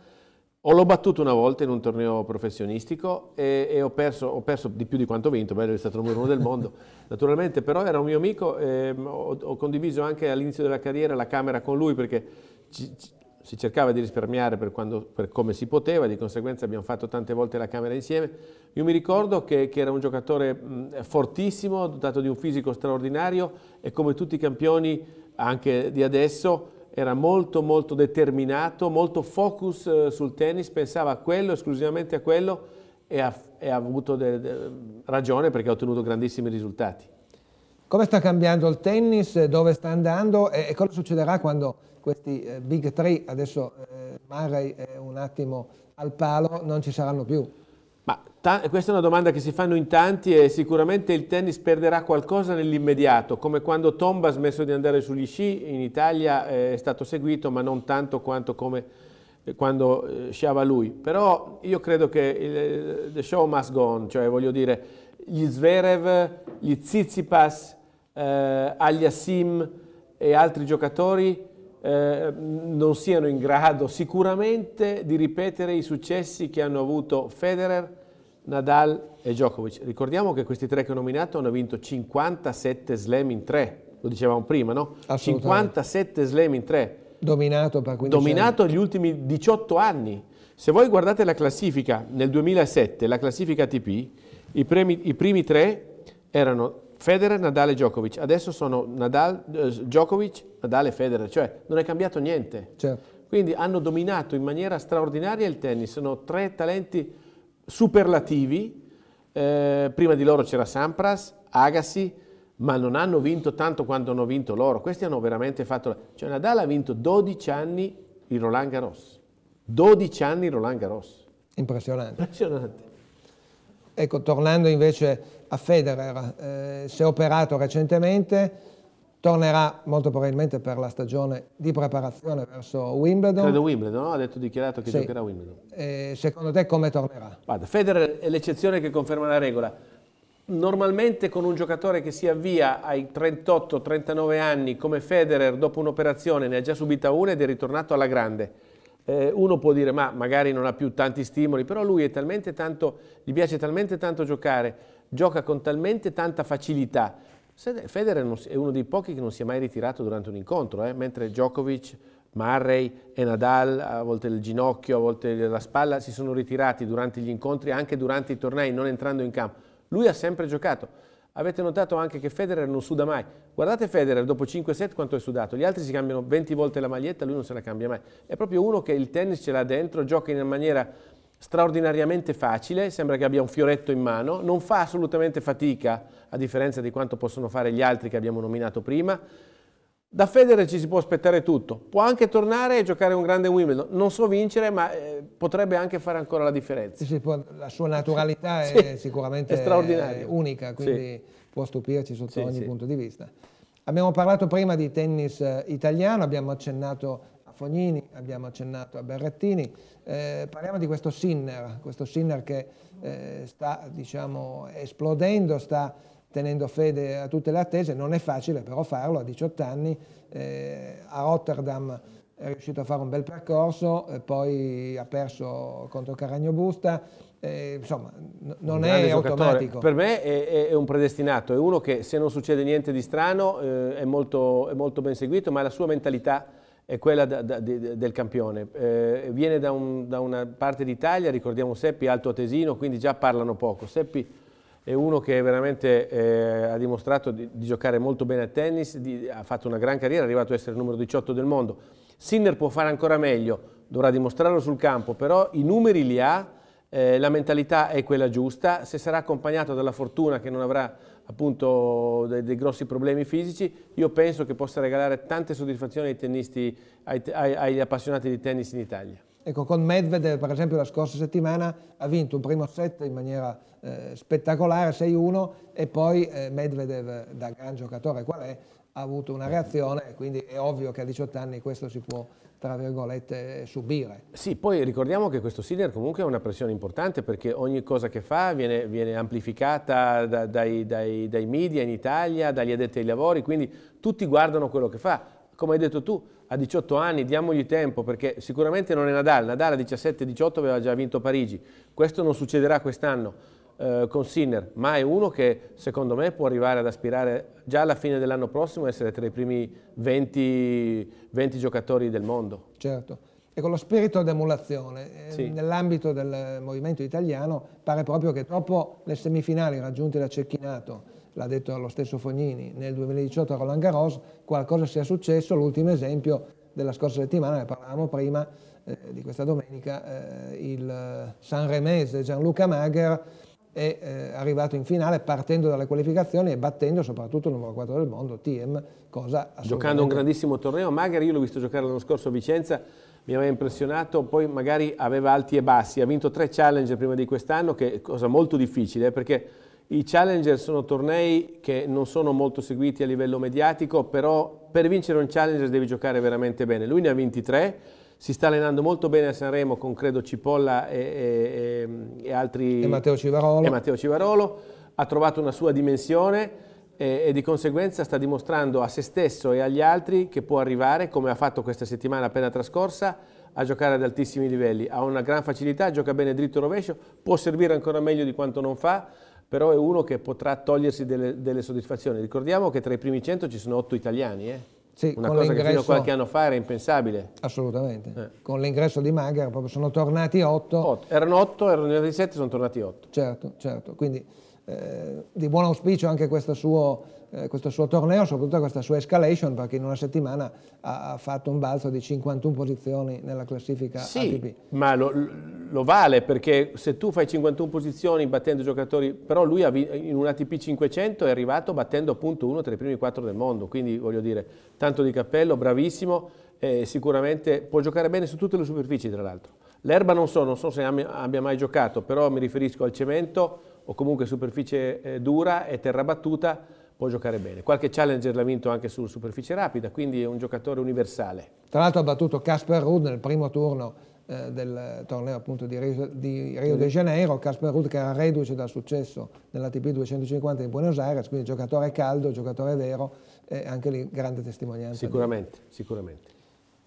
o l'ho battuto una volta in un torneo professionistico e, e ho, perso, ho, perso, di più di quanto ho vinto, beh, è stato il numero uno del mondo, naturalmente, però era un mio amico, ehm, ho, ho, condiviso anche all'inizio della carriera la camera con lui perché ci, si cercava di risparmiare per, quando, per, come si poteva, di conseguenza abbiamo fatto tante volte la camera insieme. Io mi ricordo che, che era un giocatore mh, fortissimo, dotato di un fisico straordinario e come tutti i campioni anche di adesso era molto molto determinato, molto focus eh, sul tennis, pensava a quello, esclusivamente a quello e ha, e ha avuto de, de, ragione perché ha ottenuto grandissimi risultati. Come sta cambiando il tennis, dove sta andando e, e cosa succederà quando questi eh, big three, adesso eh, Murray è un attimo al palo, non ci saranno più. Ma questa è una domanda che si fanno in tanti e sicuramente il tennis perderà qualcosa nell'immediato, come quando Tomba ha smesso di andare sugli sci, in Italia eh, è stato seguito ma non tanto quanto come eh, quando eh, sciava lui. Però io credo che il, the show must go on, cioè voglio dire gli Zverev, gli Tsitsipas, eh, Aliasim e altri giocatori eh, non siano in grado sicuramente di ripetere i successi che hanno avuto Federer, Nadal e Djokovic. Ricordiamo che questi tre che ho nominato hanno vinto 57 slam in tre, lo dicevamo prima, no? 57 slam in tre. Dominato per 15 Dominato anni. gli ultimi 18 anni. Se voi guardate la classifica, nel 2007, la classifica ATP, i, i primi tre erano Federer, Nadal e Djokovic. Adesso sono Nadal, eh, Djokovic, Nadal e Federer, cioè non è cambiato niente. Certo. Quindi hanno dominato in maniera straordinaria il tennis, sono tre talenti superlativi. Eh, prima di loro c'era Sampras, Agassi, ma non hanno vinto tanto quanto hanno vinto loro. Questi hanno veramente fatto... Cioè Nadal ha vinto 12 anni il Roland Garros. 12 anni Roland Garros. Impressionante. Impressionante. Ecco, tornando invece a Federer, eh, si è operato recentemente, tornerà molto probabilmente per la stagione di preparazione verso Wimbledon. Credo Wimbledon, no? ha detto dichiarato che sì. giocherà Wimbledon. E eh, secondo te come tornerà? Guarda, Federer è l'eccezione che conferma la regola. Normalmente con un giocatore che si avvia ai 38-39 anni come Federer dopo un'operazione ne ha già subita una ed è ritornato alla grande. Eh, uno può dire ma magari non ha più tanti stimoli, però lui è talmente tanto, gli piace talmente tanto giocare gioca con talmente tanta facilità. Federer è uno dei pochi che non si è mai ritirato durante un incontro, eh? mentre Djokovic, Murray e Nadal, a volte il ginocchio, a volte la spalla, si sono ritirati durante gli incontri, anche durante i tornei, non entrando in campo. Lui ha sempre giocato. Avete notato anche che Federer non suda mai. Guardate Federer dopo 5 set quanto è sudato. Gli altri si cambiano 20 volte la maglietta, lui non se la cambia mai. È proprio uno che il tennis ce l'ha dentro, gioca in maniera straordinariamente facile, sembra che abbia un fioretto in mano, non fa assolutamente fatica, a differenza di quanto possono fare gli altri che abbiamo nominato prima. Da Federer ci si può aspettare tutto, può anche tornare e giocare un grande Wimbledon, non so vincere ma eh, potrebbe anche fare ancora la differenza. Sì, può, la sua naturalità sì, è sicuramente è unica, quindi sì. può stupirci sotto ogni punto di vista. Abbiamo parlato prima di tennis eh, italiano, abbiamo accennato Fognini, abbiamo accennato a Berrettini, eh, parliamo di questo Sinner, questo Sinner che eh, sta diciamo, esplodendo, sta tenendo fede a tutte le attese, non è facile però farlo, a 18 anni eh, a Rotterdam è riuscito a fare un bel percorso, eh, poi ha perso contro Caragno Busta, eh, insomma non è automatico. Per me è, è, un predestinato, è uno che se non succede niente di strano eh, è, molto, è molto ben seguito, ma la sua mentalità è quella da, da, de, del campione. Eh, viene da, un, da, una parte d'Italia, ricordiamo Seppi, alto tesino, quindi già parlano poco. Seppi è uno che veramente eh, ha dimostrato di, di, giocare molto bene a tennis, di, ha fatto una gran carriera, è arrivato a essere il numero 18 del mondo. Sinner può fare ancora meglio, dovrà dimostrarlo sul campo, però i numeri li ha, eh, la mentalità è quella giusta, se sarà accompagnato dalla fortuna che non avrà appunto dei, dei, grossi problemi fisici, io penso che possa regalare tante soddisfazioni ai tennisti, ai, ai, agli appassionati di tennis in Italia. Ecco, con Medvedev, per esempio, la scorsa settimana ha vinto un primo set in maniera eh, spettacolare, 6-1, e poi eh, Medvedev, da gran giocatore qual è, ha avuto una reazione, quindi è ovvio che a 18 anni questo si può tra virgolette, subire. Sì, poi ricordiamo che questo Sinner comunque è una pressione importante perché ogni cosa che fa viene, viene amplificata da, dai, dai, dai, media in Italia, dagli addetti ai lavori, quindi tutti guardano quello che fa. Come hai detto tu, a 18 anni diamogli tempo perché sicuramente non è Nadal, Nadal a 17-18 aveva già vinto Parigi, questo non succederà quest'anno eh, con Sinner, ma è uno che secondo me può arrivare ad aspirare già alla fine dell'anno prossimo a essere tra i primi 20, 20 giocatori del mondo. Certo. E con lo spirito d'emulazione, eh, sì. nell'ambito del movimento italiano, pare proprio che dopo le semifinali raggiunte da Cecchinato, l'ha detto lo stesso Fognini, nel 2018 a Roland Garros, qualcosa sia successo, l'ultimo esempio della scorsa settimana, ne parlavamo prima, eh, di questa domenica, eh, il sanremese Gianluca Magher è eh, arrivato in finale partendo dalle qualificazioni e battendo soprattutto il numero 4 del mondo, TM, cosa assolutamente... Giocando un grandissimo torneo, Magari io l'ho visto giocare l'anno scorso a Vicenza, mi aveva impressionato, poi magari aveva alti e bassi, ha vinto tre Challenger prima di quest'anno, che è cosa molto difficile, eh, perché i Challenger sono tornei che non sono molto seguiti a livello mediatico, però per vincere un Challenger devi giocare veramente bene. Lui ne ha vinti tre, si sta allenando molto bene a Sanremo con credo Cipolla e, e, e altri... E Matteo Civarolo. E Matteo Civarolo. Ha trovato una sua dimensione e, e, di conseguenza sta dimostrando a se stesso e agli altri che può arrivare, come ha fatto questa settimana appena trascorsa, a giocare ad altissimi livelli. Ha una gran facilità, gioca bene dritto e rovescio, può servire ancora meglio di quanto non fa, però è uno che potrà togliersi delle, delle soddisfazioni. Ricordiamo che tra i primi 100 ci sono 8 italiani, eh? Sì, Una cosa che fino a qualche anno fa era impensabile. Assolutamente. Eh. Con l'ingresso di Magher proprio sono tornati 8. Erano 8, erano diventati 7, sono tornati 8. Certo, certo. Quindi eh, di buon auspicio anche questo suo eh, questo suo torneo, soprattutto questa sua escalation, perché in una settimana ha, ha fatto un balzo di 51 posizioni nella classifica sì, ATP. ma lo, lo, vale, perché se tu fai 51 posizioni battendo giocatori, però lui in un ATP 500 è arrivato battendo appunto uno tra i primi quattro del mondo, quindi voglio dire, tanto di cappello, bravissimo, eh, sicuramente può giocare bene su tutte le superfici tra l'altro. L'erba non so, non so se abbia mai giocato, però mi riferisco al cemento o comunque superficie eh, dura e terra battuta, può giocare bene. Qualche challenger l'ha vinto anche su superficie rapida, quindi è un giocatore universale. Tra l'altro ha battuto Casper Rudd nel primo turno eh, del torneo appunto di Rio, di Rio, de Janeiro, Casper Rudd che era reduce dal successo nell'ATP 250 di Buenos Aires, quindi giocatore caldo, giocatore vero, e anche lì grande testimonianza. Sicuramente, di... sicuramente.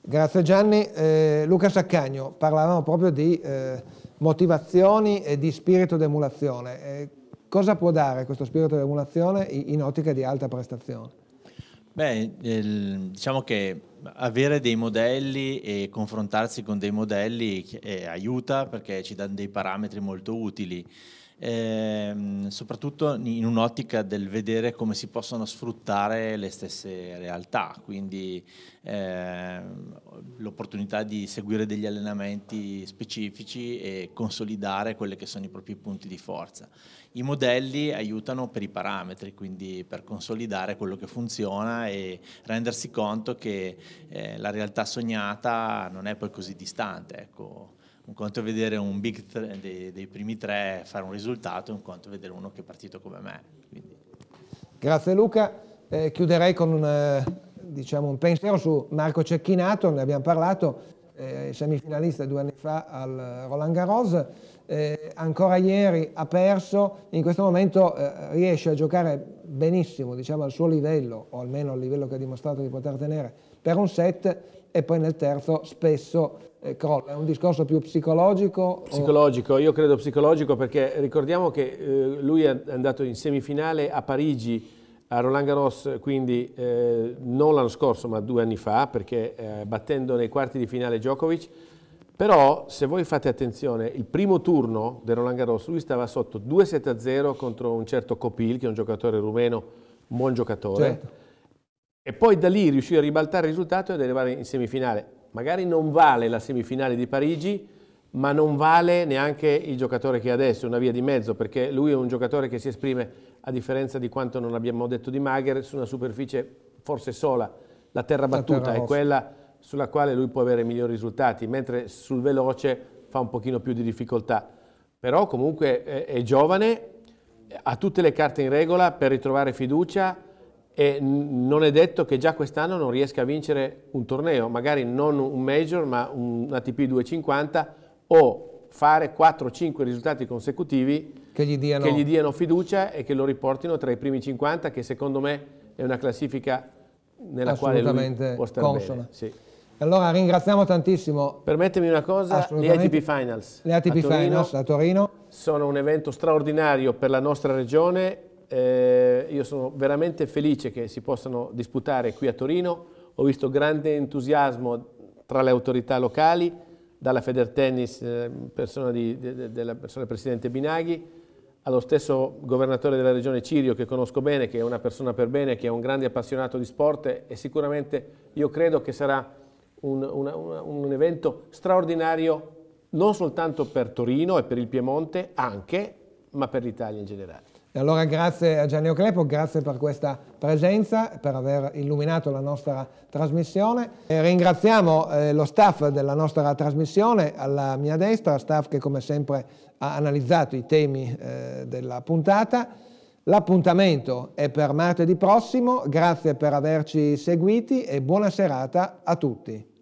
Grazie Gianni. Eh, Luca Saccagno, parlavamo proprio di eh, motivazioni e di spirito d'emulazione. Eh, Cosa può dare questo spirito di emulazione in ottica di alta prestazione? Beh, il, diciamo che avere dei modelli e confrontarsi con dei modelli eh, aiuta perché ci danno dei parametri molto utili ehm, soprattutto in un'ottica del vedere come si possono sfruttare le stesse realtà, quindi ehm, l'opportunità di seguire degli allenamenti specifici e consolidare quelli che sono i propri punti di forza. I modelli aiutano per i parametri, quindi per consolidare quello che funziona e rendersi conto che eh, la realtà sognata non è poi così distante. Ecco un conto è vedere un big tre, dei, dei, primi tre fare un risultato, un conto è vedere uno che è partito come me. Quindi. Grazie Luca, eh, chiuderei con un, eh, diciamo, un, pensiero su Marco Cecchinato, ne abbiamo parlato, eh, semifinalista due anni fa al Roland Garros, eh, ancora ieri ha perso, in questo momento eh, riesce a giocare benissimo, diciamo al suo livello, o almeno al livello che ha dimostrato di poter tenere per un set, e poi nel terzo spesso eh, crolla. È un discorso più psicologico? Psicologico, o... io credo psicologico perché ricordiamo che eh, lui è andato in semifinale a Parigi a Roland Garros, quindi eh, non l'anno scorso ma due anni fa, perché eh, battendo nei quarti di finale Djokovic, però se voi fate attenzione, il primo turno del Roland Garros lui stava sotto 2-7-0 contro un certo Copil, che è un giocatore rumeno, un buon giocatore. Certo e poi da lì riuscire a ribaltare il risultato ed arrivare in semifinale. Magari non vale la semifinale di Parigi, ma non vale neanche il giocatore che è adesso, una via di mezzo, perché lui è un giocatore che si esprime, a differenza di quanto non abbiamo detto di Magher, su una superficie forse sola. La terra battuta la terra è quella sulla quale lui può avere migliori risultati, mentre sul veloce fa un pochino più di difficoltà. Però comunque è giovane, ha tutte le carte in regola per ritrovare fiducia, e non è detto che già quest'anno non riesca a vincere un torneo, magari non un major ma un ATP 250 o fare 4-5 risultati consecutivi che gli, diano... che gli diano fiducia e che lo riportino tra i primi 50 che secondo me è una classifica nella quale lui può stare consona. Sì. Allora ringraziamo tantissimo. Permettimi una cosa, le ATP Finals. Le ATP a Finals a Torino. Sono un evento straordinario per la nostra regione eh, io sono veramente felice che si possano disputare qui a Torino, ho visto grande entusiasmo tra le autorità locali, dalla Federtennis, eh, persona di, de, de, della persona del Presidente Binaghi, allo stesso governatore della regione Cirio che conosco bene, che è una persona per bene, che è un grande appassionato di sport e sicuramente io credo che sarà un, una, un evento straordinario non soltanto per Torino e per il Piemonte, anche, ma per l'Italia in generale. E allora grazie a Gianni Crepo, grazie per questa presenza, per aver illuminato la nostra trasmissione. E ringraziamo eh, lo staff della nostra trasmissione, alla mia destra, staff che come sempre ha analizzato i temi eh, della puntata. L'appuntamento è per martedì prossimo, grazie per averci seguiti e buona serata a tutti.